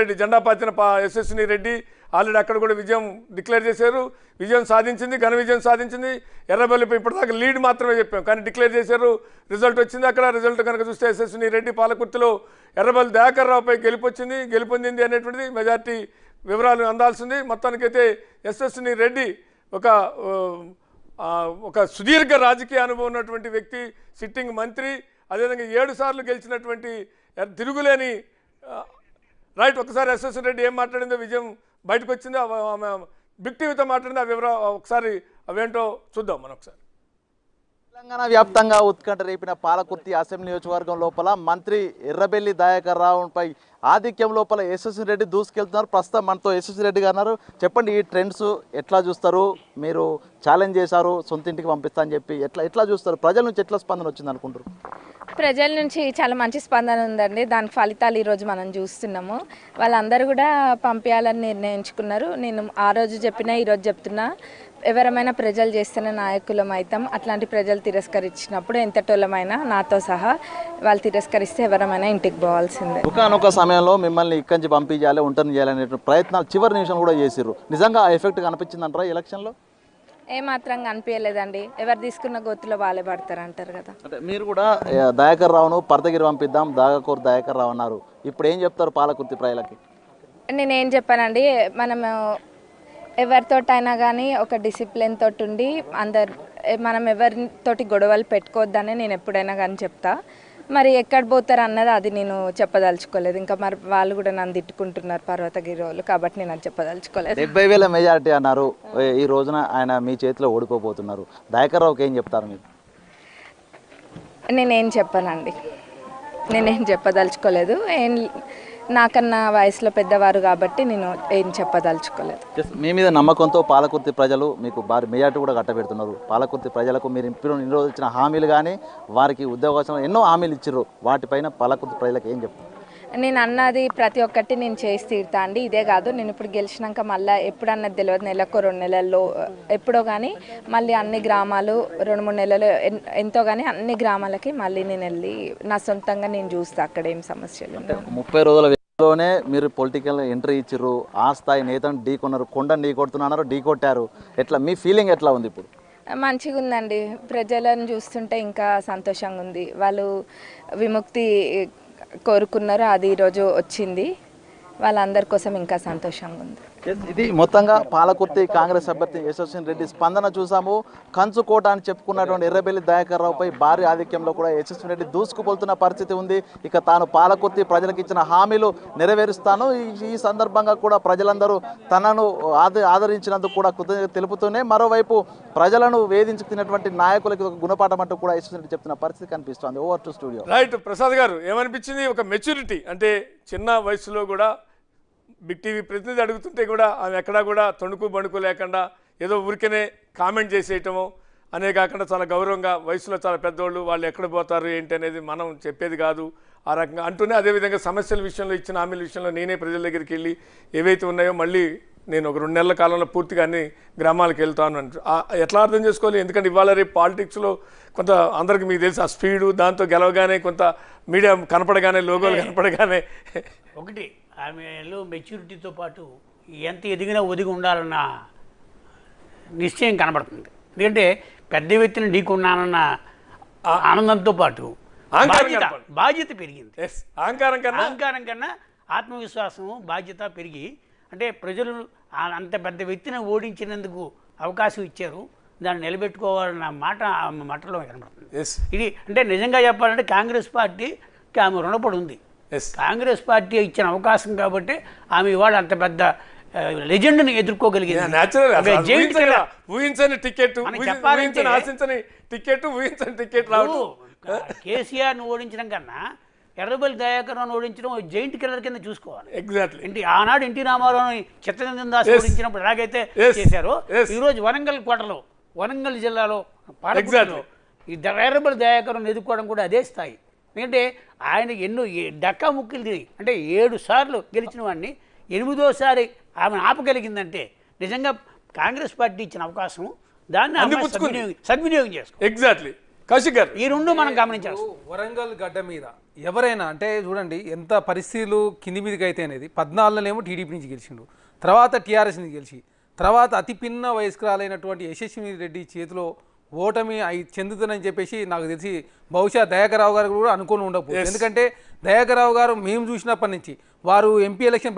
రెడ్డి జెండా పాతిన యశస్విని రెడ్డి ఆల్రెడీ అక్కడ కూడా విజయం డిక్లేర్ చేశారు విజయం సాధించింది ఘన విజయం సాధించింది ఎర్రబెల్లిపై ఇప్పటిదాకా లీడ్ మాత్రమే చెప్పాం కానీ డిక్లేర్ చేశారు రిజల్ట్ వచ్చింది అక్కడ రిజల్ట్ కనుక చూస్తే యశస్విని రెడ్డి పాలకుర్తిలో ఎర్రబెల్లి దయాకర్రావుపై గెలిపొచ్చింది గెలుపొందింది అనేటువంటిది మెజార్టీ వివరాలు అందాల్సింది మొత్తానికైతే యశస్విని రెడ్డి ఒక ఒక సుదీర్ఘ రాజకీయ అనుభవం ఉన్నటువంటి వ్యక్తి సిట్టింగ్ మంత్రి అదేవిధంగా ఏడు సార్లు గెలిచినటువంటి తిరుగులేని రైట్ ఒకసారి ఎస్ఎస్ రెడ్డి ఏం మాట్లాడిందో విజయం బయటకు వచ్చిందో ఆమె బిగ్ టీవీతో మాట్లాడింది ఆ వివరాలు ఒకసారి అవేంటో చూద్దాం మనం ఒకసారి తెలంగాణ వ్యాప్తంగా ఉత్కంఠ రేపిన పాలకుర్తి అసెంబ్లీ నియోజకవర్గం లోపల మంత్రి ఎర్రబెల్లి దయాకర్ రావుపై ఆధిక్యం లోపల యశస్వి రెడ్డి దూసుకెళ్తున్నారు ప్రస్తుతం మనతో యశస్వి రెడ్డి గారు చెప్పండి ఈ ట్రెండ్స్ ఎట్లా చూస్తారు మీరు ఛాలెంజ్ చేశారు సొంత ఇంటికి పంపిస్తా అని చెప్పి ఎట్లా ఎట్లా చూస్తారు ప్రజల నుంచి ఎట్లా స్పందన వచ్చింది అనుకుంటారు ప్రజల నుంచి చాలా మంచి స్పందన ఉందండి దాని ఫలితాలు ఈరోజు మనం చూస్తున్నాము వాళ్ళందరూ కూడా పంపించాలని నిర్ణయించుకున్నారు నేను ఆ రోజు చెప్పినా ఈరోజు చెప్తున్నా ఎవరమైనా ప్రజలు చేస్తేనే నాయకులం అవుతాం అట్లాంటి ప్రజలు తిరస్కరించినప్పుడు ఎంత టోలమైనా నాతో సహా వాళ్ళు తిరస్కరిస్తే ఎవరమైనా ఇంటికి పోవాల్సిందే ఒకనొక సమయంలో మిమ్మల్ని ఇక్కడి నుంచి పంపించాలి ఉంటుంది చేయాలనే ప్రయత్నాలు చివరి నిమిషం కూడా చేసారు నిజంగా ఆ ఎఫెక్ట్ కనిపించిందంటారా ఎలక్షన్లో ఏమాత్రం కనిపించలేదండి ఎవరు తీసుకున్న గొత్తులో వాళ్ళే పడతారు అంటారు కదా అంటే మీరు కూడా దయాకర్ రావును పరదగిరి పంపిద్దాం దాగకూరు దయాకర్ రావు అన్నారు ఇప్పుడు ఏం చెప్తారు పాలకుర్తి ప్రజలకి నేనేం చెప్పానండి మనం ఎవరితోటైనా కానీ ఒక డిసిప్లిన్ తోటి ఉండి అందరు మనం ఎవరితోటి గొడవలు పెట్టుకోవద్దని నేను ఎప్పుడైనా కానీ చెప్తా మరి ఎక్కడ పోతారు అన్నది అది నేను చెప్పదలుచుకోలేదు ఇంకా మరి వాళ్ళు కూడా నన్ను తిట్టుకుంటున్నారు పర్వతగిరి వాళ్ళు కాబట్టి నేను అది చెప్పదలుచుకోలేదు డెబ్బై వేల మెజార్టీ అన్నారు ఈ రోజున ఆయన మీ చేతిలో ఓడిపోబోతున్నారు దయాకర్రావుకి ఏం చెప్తారు మీరు నేనేం చెప్పానండి నేనేం చెప్పదలుచుకోలేదు ఏం నాకన్నా వయసులో పెద్దవారు కాబట్టి నేను ఏం చెప్పదలుచుకోలేదు మీ మీద నమ్మకంతో పాలకుర్తి ప్రజలు మీకు భారీ మెజార్టీ కూడా కట్టబెడుతున్నారు పాలకుర్తి ప్రజలకు మీరు ఇంపిన రోజు ఇచ్చిన హామీలు కానీ వారికి ఉద్యోగం ఎన్నో హామీలు ఇచ్చారు వాటిపైన పాలకుర్తి ప్రజలకు ఏం చెప్తారు నేను అన్నది ప్రతి ఒక్కటి నేను చేసి తీరుతా అండి ఇదే కాదు నేను ఇప్పుడు గెలిచినాక మళ్ళీ ఎప్పుడన్నది తెలియదు నెలకు రెండు నెలల్లో ఎప్పుడో కానీ మళ్ళీ అన్ని గ్రామాలు రెండు మూడు నెలలు ఎంతో కానీ అన్ని గ్రామాలకి మళ్ళీ నేను వెళ్ళి నా సొంతంగా నేను చూస్తాను అక్కడ ఏం సమస్యలు ముప్పై రోజుల లోనే మీరు పొలిటికల్ ఎంట్రీ ఇచ్చిర్రు ఆ స్థాయి నేతను ఢీ కొన్నారు కొండను ఢీ కొడుతున్నారు ఢీ కొట్టారు ఎట్లా మీ ఫీలింగ్ ఎట్లా ఉంది ఇప్పుడు మంచిగా ఉందండి ప్రజలను చూస్తుంటే ఇంకా సంతోషంగా ఉంది వాళ్ళు విముక్తి కోరుకున్నారు అది ఈరోజు వచ్చింది వాళ్ళందరి కోసం ఇంకా సంతోషంగా ఉంది ఇది మొత్తంగా పాలకుర్తి కాంగ్రెస్ అభ్యర్థి యశస్విని రెడ్డి స్పందన చూసాము కంచుకోట అని చెప్పుకున్నటువంటి ఎర్రబెల్లి దయాకర్ రావుపై భారీ ఆధిక్యంలో కూడా యశస్విని రెడ్డి దూసుకుపోతున్న పరిస్థితి ఉంది ఇక తాను పాలకుర్తి ప్రజలకు ఇచ్చిన హామీలు నెరవేరుస్తాను ఈ సందర్భంగా కూడా ప్రజలందరూ తనను ఆదరించినందుకు కూడా కృతజ్ఞత తెలుపుతూనే మరోవైపు ప్రజలను వేధించుకున్నటువంటి నాయకులకి ఒక గుణపాఠం అంటూ కూడా యశస్విని రెడ్డి చెప్తున్న పరిస్థితి కనిపిస్తోంది over to studio right Prasad garu ఏమనిపించింది ఒక మెచ్యూరిటీ అంటే చిన్న వయసులో కూడా బిగ్ టీవీ ప్రతినిధి అడుగుతుంటే కూడా ఆమె ఎక్కడా కూడా తణుకు బణుకు లేకుండా ఏదో ఊరికనే కామెంట్ చేసేయటము అనే కాకుండా చాలా గౌరవంగా వయసులో చాలా పెద్దవాళ్ళు వాళ్ళు ఎక్కడ పోతారు ఏంటి అనేది మనం చెప్పేది కాదు ఆ రకంగా అంటూనే అదేవిధంగా సమస్యల విషయంలో ఇచ్చిన హామీల విషయంలో నేనే ప్రజల దగ్గరికి వెళ్ళి ఏవైతే ఉన్నాయో మళ్ళీ నేను ఒక రెండు నెలల కాలంలో పూర్తిగా అన్ని గ్రామాలకు వెళ్తాను అంటు ఎట్లా అర్థం చేసుకోవాలి ఎందుకంటే ఇవాళ రేపు పాలిటిక్స్లో కొంత అందరికి మీకు తెలిసి ఆ స్పీడు దాంతో గెలవగానే కొంత మీడియా కనపడగానే లోగోలు కనపడగానే ఒకటి ఆమెలో మెచ్యూరిటీతో పాటు ఎంత ఎదిగినా ఒదిగి ఉండాలన్న నిశ్చయం కనబడుతుంది ఎందుకంటే పెద్ద వ్యక్తిని ఢీకున్నానన్న ఆనందంతో పాటు బాధ్యత బాధ్యత పెరిగింది అహంకారం కన్నా అహంకారం కన్నా ఆత్మవిశ్వాసం బాధ్యత పెరిగి అంటే ప్రజలు అంత పెద్ద వ్యక్తిని ఓడించినందుకు అవకాశం ఇచ్చారు దాన్ని నిలబెట్టుకోవాలన్న మాట మటలో కనబడుతుంది ఇది అంటే నిజంగా చెప్పాలంటే కాంగ్రెస్ పార్టీకి ఆమె రుణపడి ఉంది కాంగ్రెస్ పార్టీ ఇచ్చిన అవకాశం కాబట్టి ఆమె ఇవాళ అంత పెద్ద ని ఎదుర్కోగలిగింది ఊహించని టికెట్ ఊహించని రావు ఓడించడం కన్నా ఎర్రబెల్లి దయాకర్ను ఓడించడం జైంట్ కిల్లర్ కింద చూసుకోవాలి ఎగ్జాక్ట్లీ ఇంటి ఆనాడు ఎన్టీ రామారావు చిత్తరంజన్ దాస్ ఓడించినప్పుడు ఎలాగైతే చేశారో ఈరోజు వరంగల్ కోటలో వరంగల్ జిల్లాలో పాలకులో ఈ ఎర్రబెల్లి దయాకర్ను ఎదుర్కోవడం కూడా అదే స్థాయి ఎందుకంటే ఆయన ఎన్నో డక్కా ముక్కులు తిరిగి అంటే ఏడు సార్లు గెలిచిన వాడిని ఎనిమిదోసారి ఆమె ఆపగలిగిందంటే నిజంగా కాంగ్రెస్ పార్టీ ఇచ్చిన అవకాశం దాన్ని సద్వినియోగం చేసుకో ఎగ్జాక్ట్లీ కౌశిక్ గారు ఈ రెండు మనం గమనించాలి వరంగల్ గడ్డ మీద ఎవరైనా అంటే చూడండి ఎంత పరిస్థితులు కింది మీదకి అయితే అనేది పద్నాలుగులోనేమో టీడీపీ నుంచి గెలిచిండు తర్వాత టీఆర్ఎస్ నుంచి గెలిచి తర్వాత అతి పిన్న వయస్కురాలైనటువంటి యశస్వి రెడ్డి చేతిలో ఓటమి అయి చెందుతుందని చెప్పేసి నాకు తెలిసి బహుశా దయాకరావు గారు కూడా అనుకుని ఉండకపోవచ్చు ఎందుకంటే దయాకరావు గారు మేము చూసినప్పటి నుంచి వారు ఎంపీ ఎలక్షన్